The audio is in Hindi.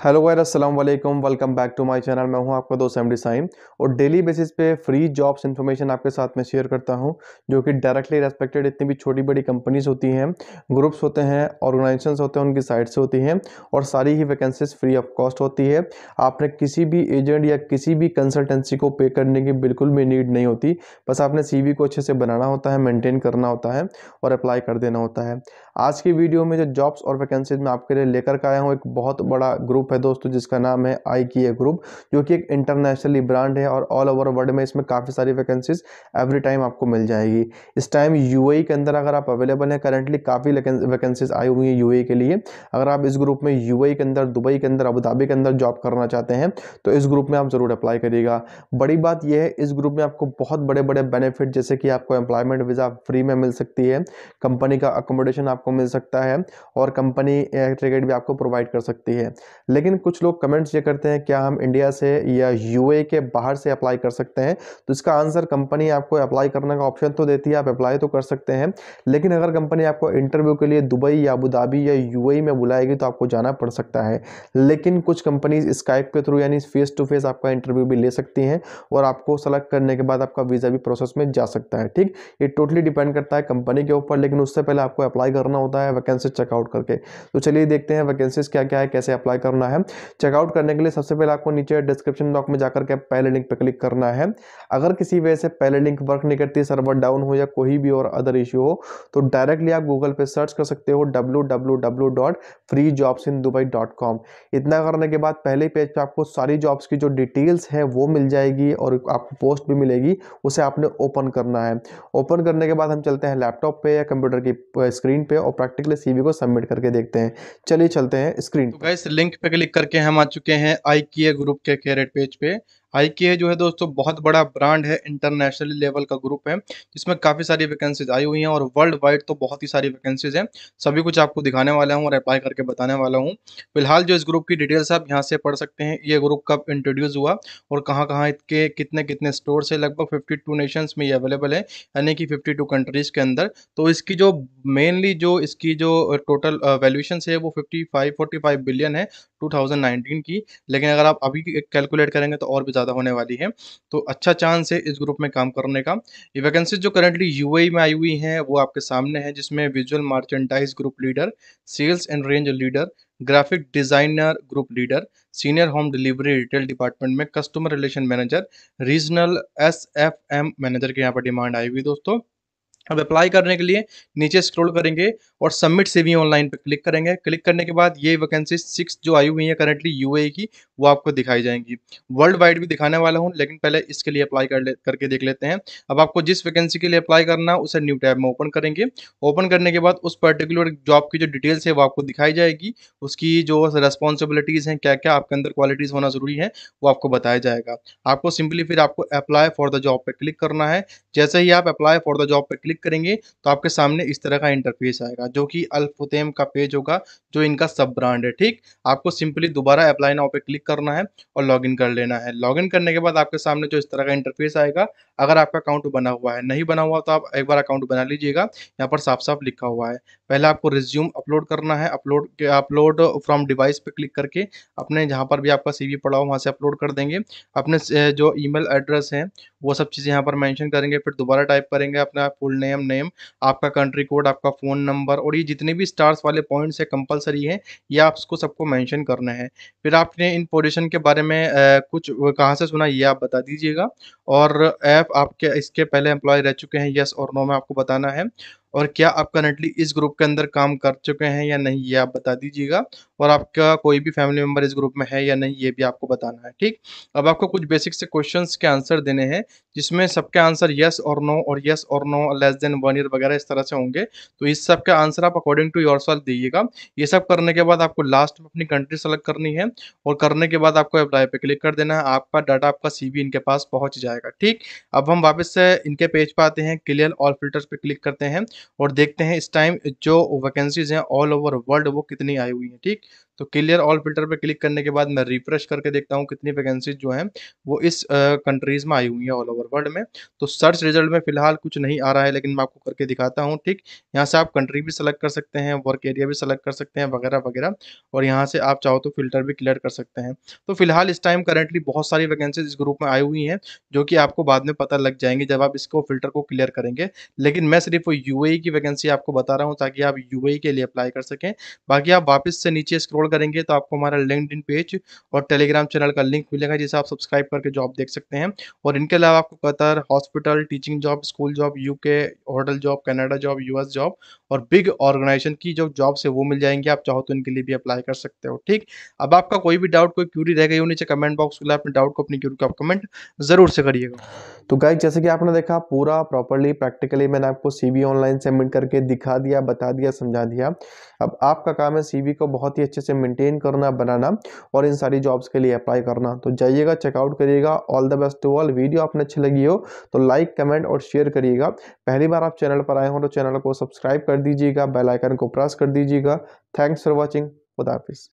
हेलो गैर अस्सलाम वालेकुम welcome back to my channel मैं हूं आपका दोस्त डी साइम और डेली बेसिस पे फ्री जॉब्स इन्फॉर्मेशन आपके साथ में शेयर करता हूं जो कि डायरेक्टली रेस्पेक्टेड इतनी भी छोटी बड़ी कंपनीज होती हैं ग्रुप्स होते हैं ऑर्गेनाइजेशंस होते हैं उनकी साइट से होती हैं और सारी ही वैकेंसीज फ्री ऑफ कॉस्ट होती है आपने किसी भी एजेंट या किसी भी कंसल्टेंसी को पे करने की बिल्कुल भी नीड नहीं होती बस आपने सी को अच्छे से बनाना होता है मेनटेन करना होता है और अप्लाई कर देना होता है आज की वीडियो में जो जॉब्स और वैकेंसीज में आपके लिए लेकर के आया हूँ एक बहुत बड़ा ग्रुप ग्रुप है दोस्तों जिसका नाम है आई की ग्रुप जो कि एक इंटरनेशनली ब्रांड है और ऑल ओवर वर्ल्ड में इसमें काफ़ी सारी वैकेंसीज एवरी टाइम आपको मिल जाएगी इस टाइम यू e के अंदर अगर आप अवेलेबल हैं करेंटली काफ़ी वैकेंसीज आई हुई हैं यू e के लिए अगर आप इस ग्रुप में यू e के अंदर दुबई के अंदर अबूधाबी के अंदर जॉब करना चाहते हैं तो इस ग्रुप में आप ज़रूर अप्लाई करिएगा बड़ी बात यह है इस ग्रुप में आपको बहुत बड़े बड़े बेनिफिट जैसे कि आपको एम्प्लॉयमेंट वीज़ा फ्री में मिल सकती है कंपनी का अकोमोडेशन आपको मिल सकता है और कंपनी एयर टिकट भी आपको प्रोवाइड कर सकती है लेकिन कुछ लोग कमेंट्स ये करते हैं क्या हम इंडिया से या यूए के बाहर से अप्लाई कर सकते हैं तो इसका आंसर कंपनी आपको अप्लाई करने का ऑप्शन तो देती है आप अप्लाई तो कर सकते हैं लेकिन अगर कंपनी आपको इंटरव्यू के लिए दुबई या अबूधाबी या यू में बुलाएगी तो आपको जाना पड़ सकता है लेकिन कुछ कंपनीज स्काइप के थ्रू यानी फेस टू फेस आपका इंटरव्यू भी ले सकती हैं और आपको सेलेक्ट करने के बाद आपका वीज़ा भी प्रोसेस में जा सकता है ठीक ये टोटली डिपेंड करता है कंपनी के ऊपर लेकिन उससे पहले आपको अप्लाई करना होता है वैकेंसी चेकआउट करके तो चलिए देखते हैं वैकेंसीज क्या क्या है कैसे अप्लाई करना करना है चेकआउट करने के लिए सबसे पहले आपको नीचे डिस्क्रिप्शन बॉक्स में जाकर के पहले लिंक पर क्लिक करना है अगर किसी वजह से पहले लिंक वर्क नहीं करती सर्वर डाउन हो या कोई भी और अदर इश्यू हो तो डायरेक्टली आप गूगल पर सर्च कर सकते हो डब्ल्यू इतना करने के बाद पहले पेज पर पे आपको सारी जॉब्स की जो डिटेल्स है वो मिल जाएगी और आपको पोस्ट भी मिलेगी उसे आपने ओपन करना है ओपन करने के बाद हम चलते हैं लैपटॉप पे या कंप्यूटर की स्क्रीन पे और प्रैक्टिकली सीवी को सबमिट करके देखते हैं चलिए चलते हैं स्क्रीन तो लिंक पे क्लिक करके हम आ चुके हैं आई ग्रुप के कैरेट पेज पे आई के जो है दोस्तों बहुत बड़ा ब्रांड है इंटरनेशनल लेवल का ग्रुप है जिसमें काफ़ी सारी वैकेंसीज आई हुई हैं और वर्ल्ड वाइड तो बहुत ही सारी वैकेंसीज हैं सभी कुछ आपको दिखाने वाला हूँ और अप्लाई करके बताने वाला हूँ फिलहाल जो इस ग्रुप की डिटेल्स आप यहाँ से पढ़ सकते हैं ये ग्रुप कब इंट्रोड्यूस हुआ और कहाँ कहाँ इसके कितने कितने स्टोर से लगभग फिफ्टी टू में ये अवेलेबल है यानी कि फिफ्टी टू कंट्रीज़ के अंदर तो इसकी जो मेनली जो इसकी जो टोटल वैल्यूशन है वो फिफ्टी फाइव बिलियन है टू की लेकिन अगर आप अभी कैलकुलेट करेंगे तो और भी ज़्यादा होने वाली है तो अच्छा चांस है इस ग्रुप में काम करने का ये वैकेंसी जो करेंटली यू e में आई हुई हैं वो आपके सामने है जिसमें visual merchandise group leader sales and range leader graphic designer group leader senior home delivery retail department में customer relation manager regional S F M manager के यहाँ पर डिमांड आई हुई दोस्तों अब अप्लाई करने के लिए नीचे स्क्रॉल करेंगे और सबमिट से भी ऑनलाइन पर क्लिक करेंगे क्लिक करने के बाद ये वैकेंसी सिक्स जो आई हुई है करेंटली यूएई की वो आपको दिखाई जाएंगी वर्ल्ड वाइड भी दिखाने वाला हूँ लेकिन पहले इसके लिए अप्लाई कर ले करके देख लेते हैं अब आपको जिस वैकेंसी के लिए अप्लाई करना उसे न्यू टैब में ओपन करेंगे ओपन करने के बाद उस पर्टिकुलर जॉब की जो डिटेल्स है वो आपको दिखाई जाएगी उसकी जो रेस्पॉन्सिबिलिटीज़ हैं क्या क्या आपके अंदर क्वालिटीज़ होना ज़रूरी है वो आपको बताया जाएगा आपको सिंपली फिर आपको अप्लाई फॉर द जॉब पर क्लिक करना है जैसे ही आप अप्लाई फॉर द जॉब पर क्लिक क्लिक करेंगे तो आपके सामने इस तरह का इंटरफेस आएगा जो कि अल्फुतेम का पेज होगा जो इनका सब ब्रांड है ठीक आपको सिंपली दोबारा अप्लाई नाउ पे क्लिक करना है और लॉगिन कर लेना है लॉगिन करने के बाद आपके सामने जो इस तरह का इंटरफेस आएगा अगर आपका अकाउंट बना हुआ है नहीं बना हुआ तो आप एक बार अकाउंट बना लीजिएगा यहाँ पर साफ साफ लिखा हुआ है पहले आपको रिज्यूम अपलोड करना है अपलोड अपलोड फ्रॉम डिवाइस पे क्लिक करके अपने जहाँ पर भी आपका सी पड़ा हो वहाँ से अपलोड कर देंगे अपने जो ई एड्रेस है वो सब चीज़ें यहाँ पर मैंशन करेंगे फिर दोबारा टाइप करेंगे अपना फुल नेम नेम आपका कंट्री कोड आपका फ़ोन नंबर और ये जितने भी स्टार्स वाले पॉइंट्स है कंपलसरी है ये आपको सबको मैंशन करना है फिर आपने इन पोजिशन के बारे में कुछ कहाँ से सुना ये आप बता दीजिएगा और ऐप आपके इसके पहले एम्प्लॉय रह चुके हैं यस और नो में आपको बताना है और क्या आप करंटली इस ग्रुप के अंदर काम कर चुके हैं या नहीं ये आप बता दीजिएगा और आपका कोई भी फैमिली मेम्बर इस ग्रुप में है या नहीं ये भी आपको बताना है ठीक अब आपको कुछ बेसिक से क्वेश्चन के आंसर देने हैं जिसमें सबके आंसर यस और नो और यस और no less than one year वगैरह इस तरह से होंगे तो इस सब का आंसर आप अकॉर्डिंग टू योर सेल्फ दीजिएगा ये सब करने के बाद आपको लास्ट में अपनी कंट्री सेलेक्ट करनी है और करने के बाद आपको अप्लाई पे क्लिक कर देना है आपका डाटा आपका सी इनके पास पहुँच जाएगा ठीक अब हम वापस से इनके पेज पर आते हैं क्लियर ऑल फिल्टर पर क्लिक करते हैं और देखते हैं इस टाइम जो वैकेंसीज हैं ऑल ओवर वर्ल्ड वो कितनी आई हुई हैं ठीक तो क्लियर ऑल फिल्टर पर क्लिक करने के बाद मैं रिफ्रेश करके देखता हूँ कितनी वैकेंसीज जो हैं वो इस कंट्रीज़ में आई हुई हैं ऑल ओवर वर्ल्ड में तो सर्च रिजल्ट में फिलहाल कुछ नहीं आ रहा है लेकिन मैं आपको करके दिखाता हूँ ठीक यहाँ से आप कंट्री भी सेलेक्ट कर सकते हैं वर्क एरिया भी सेलेक्ट कर सकते हैं वगैरह वगैरह और यहाँ से आप चाहो तो फिल्टर भी क्लियर कर सकते हैं तो फिलहाल इस टाइम करेंटली बहुत सारी वैकेंसीज इस ग्रुप में आई हुई हैं जो कि आपको बाद में पता लग जाएंगी जब आप इसको फिल्टर को क्लियर करेंगे लेकिन मैं सिर्फ यू e की वैकेंसी आपको बता रहा हूँ ताकि आप यू e के लिए अप्लाई कर सकें बाकी आप वापस से नीचे स्क्रोल डाउनलोड करेंगे तो आपको हमारा लिंकड पेज और टेलीग्राम चैनल का लिंक मिलेगा जिसे आप सब्सक्राइब करके जॉब देख सकते हैं और इनके अलावा आपको Qatar hospital teaching job school job UK hotel job Canada job US job और बिग ऑर्गेनाइजेशन की जो जॉब्स है वो मिल जाएंगे आप चाहो तो इनके लिए भी अप्लाई कर सकते हो ठीक अब आपका कोई भी डाउट कोई क्यूरी रह गई हो नीचे कमेंट बॉक्स के लिए अपने डाउट को अपनी क्यूरी को आप कमेंट जरूर से करिएगा तो गाइक जैसे कि आपने देखा पूरा प्रॉपरली प्रैक्टिकली मैंने आपको सीवी ऑनलाइन सबमिट करके दिखा दिया बता दिया समझा दिया अब आपका काम है सीवी को बहुत ही अच्छे से इसे मेंटेन करना बनाना और इन सारी जॉब्स के लिए अप्लाई करना तो जाइएगा चेकआउट करिएगा all the best to all video आपने अच्छी लगी हो तो लाइक कमेंट और शेयर करिएगा पहली बार आप चैनल पर आए हो तो चैनल को सब्सक्राइब कर दीजिएगा बेलाइकन को प्रेस कर दीजिएगा थैंक्स फॉर वॉचिंग खुदाफिज़